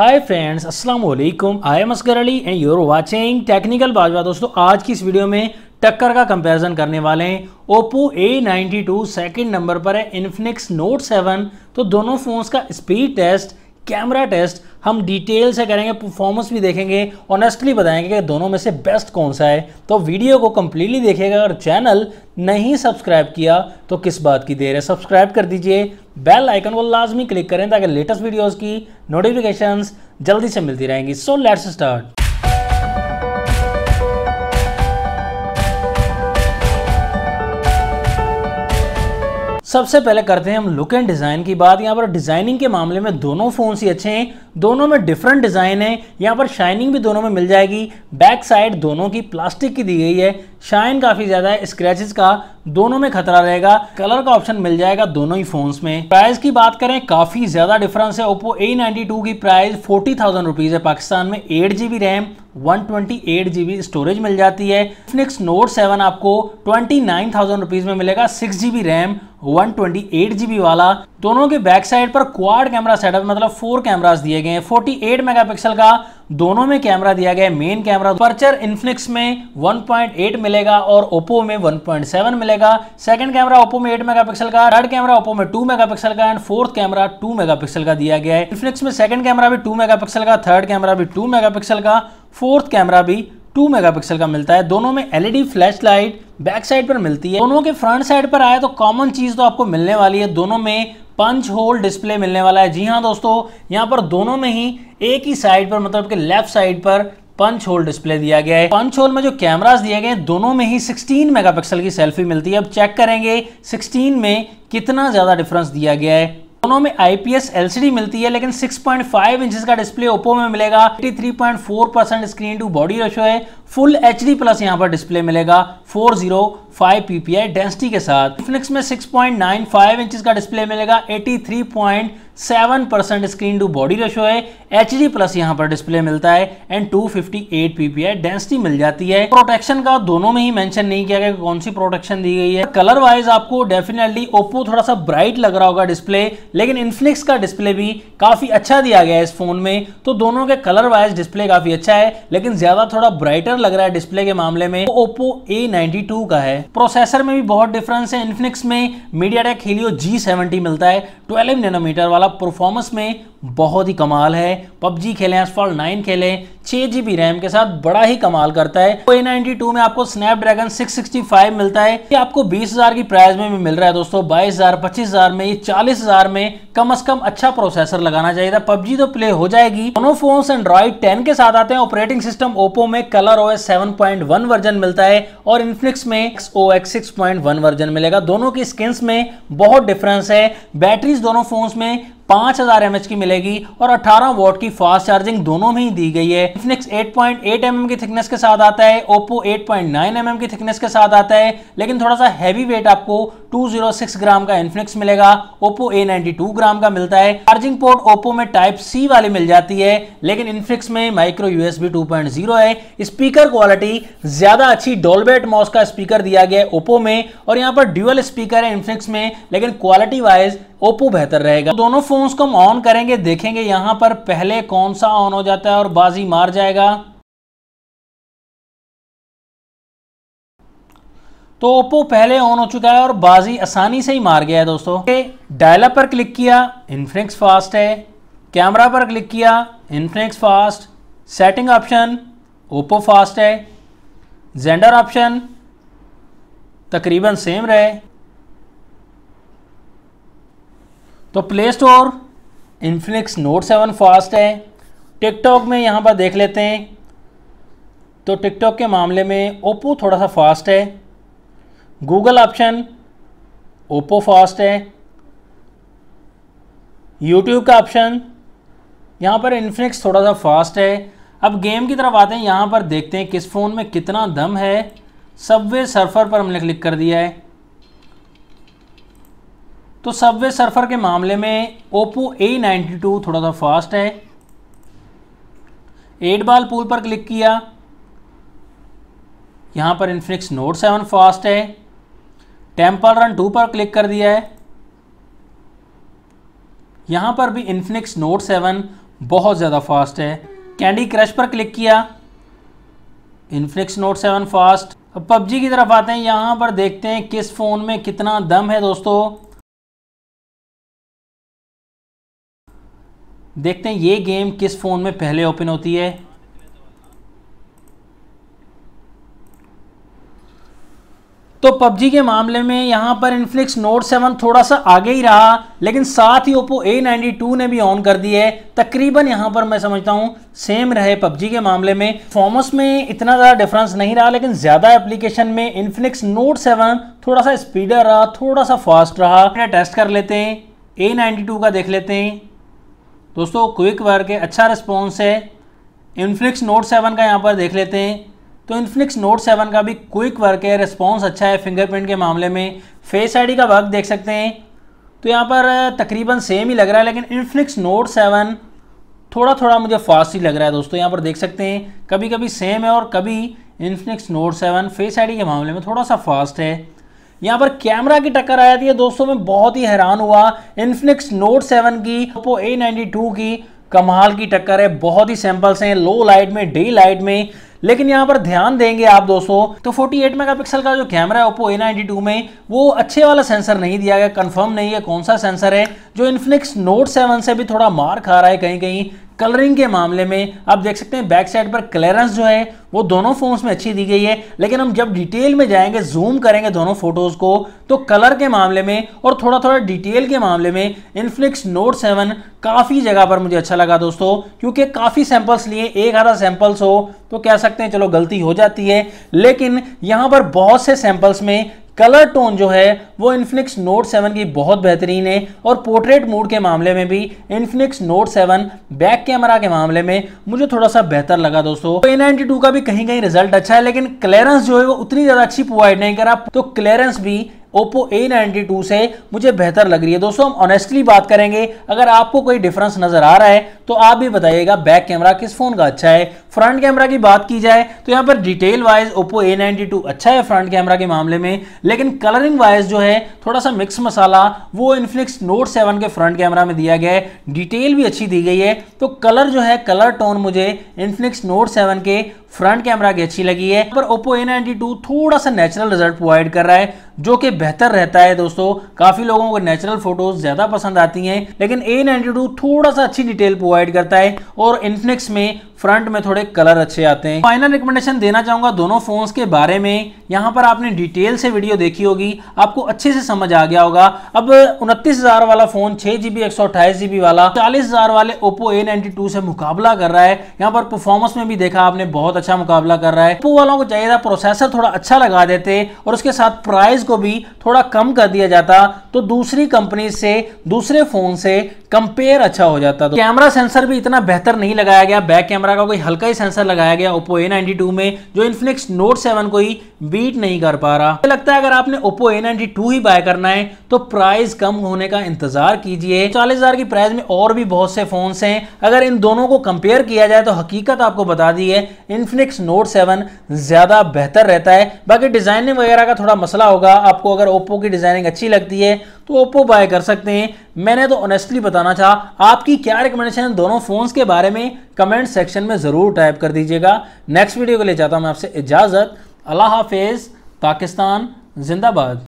हाय friends अस्सलाम वालेकुम I am Asgar Ali and you're watching technical Bajwa दोस्तों आज की इस वीडियो में टक्कर का कंपैरिजन करने वाले हैं Oppo A two second number पर है इन्फिनिक्स नोट 7 तो दोनों फ़ोन्स का स्पीड टेस्ट कैमरा टेस्ट हम डिटेल से करेंगे परफॉर्मेंस भी देखेंगे ऑनेस्टली बताएंगे कि दोनों में से बेस्ट कौन सा है तो वीडियो को कम्प्लीटली देखिएगा और चैनल नहीं सब्सक्राइब किया तो किस बात की देर है सब्सक्राइब कर दीजिए बेल आइकन को लाजमी क्लिक करें ताकि लेटेस्ट वीडियोज़ की नोटिफिकेशंस जल्दी से मिलती रहेंगी सो लेट्स स्टार्ट सबसे पहले करते हैं हम लुक एंड डिज़ाइन की बात यहाँ पर डिज़ाइनिंग के मामले में दोनों फ़ोन्स ही अच्छे हैं दोनों में डिफरेंट डिज़ाइन है यहाँ पर शाइनिंग भी दोनों में मिल जाएगी बैक साइड दोनों की प्लास्टिक की दी गई है शाइन काफ़ी ज़्यादा है स्क्रैचेस का दोनों में खतरा रहेगा कलर का ऑप्शन मिल जाएगा दोनों ही फ़ोन्स में प्राइस की बात करें काफ़ी ज़्यादा डिफरेंस है ओप्पो ए की प्राइस फोर्टी थाउजेंड है पाकिस्तान में eight G B RAM 128 GB storage मिल जाती है फिनिक्स नोट 7 आपको ट्वेंटी नाइन थाउजेंड रुपीज़ में मिलेगा सिक्स जीबी रैम 128 जीबी वाला दोनों के बैक साइड पर क्वाड कैमरा सेटअप मतलब फोर कैमरास दिए गए हैं 48 मेगापिक्सल का दोनों में कैमरा दिया गया है मेन कैमरा पर्चर इन्फिनिक्स में 1.8 मिलेगा और ओप्पो में 1.7 मिलेगा सेकंड कैमरा ओप्पो में 8 मेगापिक्सल का थर्ड कैमरा ओप्पो में 2 मेगापिक्सल का एंड फोर्थ कैमरा 2 मेगापिक्सल का दिया गया है इन्फिनिक्स में सेकंड कैमरा भी 2 मेगापिक्सल का थर्ड कैमरा भी 2 मेगापिक्सल का फोर्थ कैमरा भी 2 मेगापिक्सल का मिलता है दोनों में LED flash light back side पर मिलती है दोनों के फ्रंट साइड पर आए तो कॉमन चीज़ तो आपको मिलने वाली है दोनों में पंच होल डिस्प्ले मिलने वाला है जी हाँ दोस्तों यहाँ पर दोनों में ही एक ही साइड पर मतलब कि लेफ्ट साइड पर पंच होल डिस्प्ले दिया गया है पंच होल में जो कैमरास दिए गए हैं दोनों में ही 16 मेगापिक्सल की सेल्फी मिलती है अब चेक करेंगे 16 में कितना ज़्यादा डिफरेंस दिया गया है दोनों में आईपीएस एलसीडी मिलती है लेकिन 6.5 इंच का डिस्प्ले ओप्पो में मिलेगा 83.4 percent screen to body ratio है फुल एचडी प्लस यहां पर डिस्प्ले मिलेगा 405 ppi डेंसिटी के साथ फ्लिक्स में 6.95 इंचेस का डिस्प्ले मिलेगा 83.7 percent screen to body ratio है एच प्लस यहाँ पर डिस्प्ले मिलता है एंड 258 ppi डेंसिटी मिल जाती है प्रोटेक्शन का दोनों में ही मेंशन नहीं किया गया कि कौन सी प्रोटेक्शन दी गई है कलर वाइज आपको डेफिनेटली ओप्पो थोड़ा सा ब्राइट लग रहा होगा डिस्प्ले लेकिन इनफ्लिक्स का डिस्प्ले भी काफी अच्छा दिया गया है इस फोन में तो दोनों के कलर वाइज डिस्प्ले काफी अच्छा है लेकिन ज्यादा थोड़ा ब्राइटर लग रहा है डिस्प्ले के मामले में ओप्पो तो ए 1992 का है प्रोसेसर में भी बहुत डिफरेंस है इन्फिनिक्स में मीडिया टेक हीलियो जी मिलता है ट्वेल्व नैनोमीटर वाला परफॉर्मेंस में बहुत ही कमाल है पबजी खेले एसफॉल नाइन खेले छह जी बी रैम के साथ बड़ा ही कमाल करता है ए नाइनटी टू में आपको सिक्सटी फाइव मिलता है ये आपको हजार की प्राइस में भी मिल रहा है दोस्तों पच्चीस हजार में चालीस हजार में कम अज कम अच्छा प्रोसेसर लगाना चाहिए था पबजी तो प्ले हो जाएगी दोनों फोन एंड्रॉइड टेन के साथ आते हैं ऑपरेटिंग सिस्टम ओपो में कलर ओ एस वर्जन मिलता है और इनफ्लिक्स में एक्स ओ वर्जन मिलेगा दोनों की स्किन में बहुत डिफरेंस है बैटरीज दोनों फोन में पांच हजार एमएच की मिलेगी और 18 वोट की फास्ट चार्जिंग दोनों में ही दी गई है इफनिक्स 8.8 पॉइंट mm की थिकनेस के साथ आता है ओप्पो 8.9 पॉइंट की थिकनेस के साथ आता है लेकिन थोड़ा सा हैवी वेट आपको 206 ग्राम का इन्फिनिक्स मिलेगा ओप्पो A92 ग्राम का मिलता है चार्जिंग पोर्ट ओप्पो में टाइप सी वाली मिल जाती है लेकिन इन्फिनिक्स में माइक्रो पॉइंट जीरो है स्पीकर क्वालिटी ज्यादा अच्छी डोलबेट मॉस का स्पीकर दिया गया है ओप्पो में और यहाँ पर ड्यूअल स्पीकर है इन्फिनिक्स में लेकिन क्वालिटी वाइज ओप्पो बेहतर रहेगा दोनों फोन दोस्तों उसको हम ऑन करेंगे देखेंगे यहां पर पहले कौन सा ऑन हो जाता है और बाजी मार जाएगा तो ओप्पो पहले ऑन हो चुका है और बाजी आसानी से ही मार गया है दोस्तों डायलर पर क्लिक किया इन्फ्लिक्स फास्ट है कैमरा पर क्लिक किया Infinix fast setting option Oppo fast है जेंडर ऑप्शन तकरीबन सेम रहे तो Play Store Infinix Note seven fast है टिकटॉक में यहाँ पर देख लेते हैं तो टिकटॉक के मामले में ओप्पो थोड़ा सा फास्ट है गूगल ऑप्शन ओप्पो फास्ट है यूट्यूब का ऑप्शन यहाँ पर इन्फिनिक्स थोड़ा सा फास्ट है अब गेम की तरफ आते हैं यहाँ पर देखते हैं किस फ़ोन में कितना दम है सबवे सर्फर पर हमने क्लिक कर दिया है तो सबवे सर्फर के मामले में ओप्पो ए नाइन्टी टू थोड़ा सा फास्ट है एट बाल पुल पर क्लिक किया यहाँ पर इन्फिनिक्स नोट सेवन फास्ट है टेम्पल रन टू पर क्लिक कर दिया है यहाँ पर भी इन्फिनिक्स नोट सेवन बहुत ज़्यादा फास्ट है कैंडी क्रश पर क्लिक किया इन्फिनिक्स नोट सेवन फास्ट अब पबजी की तरफ आते हैं यहाँ पर देखते हैं किस फ़ोन में कितना दम है दोस्तों देखते हैं ये गेम किस फ़ोन में पहले ओपन होती है तो पबजी के मामले में यहां पर इन्फ्लिक्स नोट सेवन थोड़ा सा आगे ही रहा लेकिन साथ ही ओप्पो ए टू ने भी ऑन कर दी है तकरीबन यहाँ पर मैं समझता हूँ सेम रहे पबजी के मामले में फॉर्मस में इतना ज़्यादा डिफरेंस नहीं रहा लेकिन ज़्यादा एप्लीकेशन में इन्फ्लिक्स नोट सेवन थोड़ा सा स्पीडर रहा थोड़ा सा फास्ट रहा टेस्ट कर लेते हैं ए टू का देख लेते हैं दोस्तों क्विक अच्छा वर्क है अच्छा रिस्पॉन्स है इन्फ्लिक्स नोट सेवन का यहाँ पर देख लेते हैं तो इन्फ्लिक्स नोट सेवन का भी क्विक वर्क है रिस्पॉन्स अच्छा है फिंगरप्रिंट के मामले में फेस आई का वर्क देख सकते हैं तो यहाँ पर तकरीबन सेम ही लग रहा है लेकिन इन्फ्लिक्स नोट सेवन थोड़ा थोड़ा मुझे फास्ट ही लग रहा है दोस्तों यहाँ पर देख सकते हैं कभी कभी सेम है और कभी Infinix Note seven face I के मामले में थोड़ा सा फास्ट है यहाँ पर कैमरा की टक्कर आ जाती है दोस्तों मैं बहुत ही हैरान हुआ इन्फिनिक्स नोट सेवन की ओप्पो ए टू की कमाल की टक्कर है बहुत ही सैंपल्स हैं लो लाइट में डे लाइट में लेकिन यहाँ पर ध्यान देंगे आप दोस्तों तो 48 मेगापिक्सल का जो कैमरा है ओप्पो ए टू में वो अच्छे वाला सेंसर नहीं दिया गया कंफर्म नहीं है कौन सा सेंसर है जो इन्फिनिक्स नोट सेवन से भी थोड़ा मार खा रहा है कहीं कहीं कलरिंग के मामले में आप देख सकते हैं बैक साइड पर क्लियरेंस जो है वो दोनों फोन्स में अच्छी दी गई है लेकिन हम जब डिटेल में जाएंगे जूम करेंगे दोनों फोटोज़ को तो कलर के मामले में और थोड़ा थोड़ा डिटेल के मामले में इनफ्लिक्स नोट सेवन काफ़ी जगह पर मुझे अच्छा लगा दोस्तों क्योंकि काफ़ी सैंपल्स लिए एक आधा सैंपल्स हो तो कह सकते हैं चलो गलती हो जाती है लेकिन यहाँ पर बहुत से सैंपल्स में कलर टोन जो है वो इन्फिनिक्स नोट सेवन की बहुत बेहतरीन है और पोर्ट्रेट मूड के मामले में भी Infinix Note seven back camera के मामले में मुझे थोड़ा सा बेहतर लगा दोस्तों ए नाइनटी टू का भी कहीं कहीं रिजल्ट अच्छा है लेकिन क्लियरेंस जो है वो उतनी ज़्यादा अच्छी प्रोवाइड नहीं करा तो क्लियरेंस भी ओप्पो ए नाइन्टी टू से मुझे बेहतर लग रही है दोस्तों हम ऑनेस्टली बात करेंगे अगर आपको कोई डिफरेंस नज़र आ रहा है तो आप भी बताइएगा बैक कैमरा किस फ़ोन का अच्छा है फ्रंट कैमरा की बात की जाए तो यहाँ पर detail wise Oppo A ninety two अच्छा है फ्रंट कैमरा के मामले में लेकिन कलरिंग वाइज जो है थोड़ा सा मिक्स मसाला वो इनफ्लिक्स नोट सेवन के फ्रंट कैमरा में दिया गया है डिटेल भी अच्छी दी गई है तो कलर जो है कलर टोन मुझे इनफ्लिक्स नोट सेवन के फ्रंट कैमरा की अच्छी लगी है पर ओप्पो ए नाइनटी टू थोड़ा सा नेचुरल रिजल्ट प्रोवाइड कर रहा है जो कि बेहतर रहता है दोस्तों काफी लोगों को नेचुरल फोटोज ज्यादा पसंद आती हैं लेकिन ए नाइनटी टू थोड़ा सा अच्छी डिटेल प्रोवाइड करता है और इन्फिनिक्स में फ्रंट में थोड़े कलर अच्छे आते हैं फाइनल रिकमेंडेशन देना चाहूंगा दोनों फोन्स के बारे में यहाँ पर आपने डिटेल से वीडियो देखी होगी आपको अच्छे से समझ आ गया होगा अब उनतीस वाला फोन छह जीबी एक वाला चालीस वाले ओप्पो ए से मुकाबला कर रहा है यहाँ पर परफॉर्मेंस में भी देखा आपने बहुत अच्छा मुकाबला कर रहा है ओप्पो वालों को चाहिए था प्रोसेसर थोड़ा अच्छा लगा देते और उसके साथ प्राइस को भी थोड़ा कम कर दिया जाता तो दूसरी कंपनी से दूसरे फोन से कंपेयर अच्छा हो जाता तो कैमरा सेंसर भी इतना बेहतर नहीं लगाया गया बैक कैमरा तरह का कोई हल्का ही सेंसर लगाया गया ओप्पो A92 में जो इन्फिनिक्स नोट 7 को ही बीट नहीं कर पा रहा लगता है अगर आपने ओप्पो A92 ही बाय करना है तो प्राइस कम होने का इंतजार कीजिए चालीस की प्राइस में और भी बहुत से फोन है अगर इन दोनों को कंपेयर किया जाए तो हकीकत आपको बता दी है इन्फिनिक्स नोट सेवन ज़्यादा बेहतर रहता है बाकी डिजाइनिंग वगैरह का थोड़ा मसला होगा आपको अगर ओप्पो की डिजाइनिंग अच्छी लगती है तो ओप्पो बाय कर सकते हैं मैंने तो ऑनेस्टली बताना था आपकी क्या रिकमेंडेशन है दोनों फ़ोन्स के बारे में कमेंट सेक्शन में ज़रूर टाइप कर दीजिएगा नेक्स्ट वीडियो के लिए चाहता हूँ मैं आपसे इजाज़त अल्लाह हाफिज़ पाकिस्तान जिंदाबाद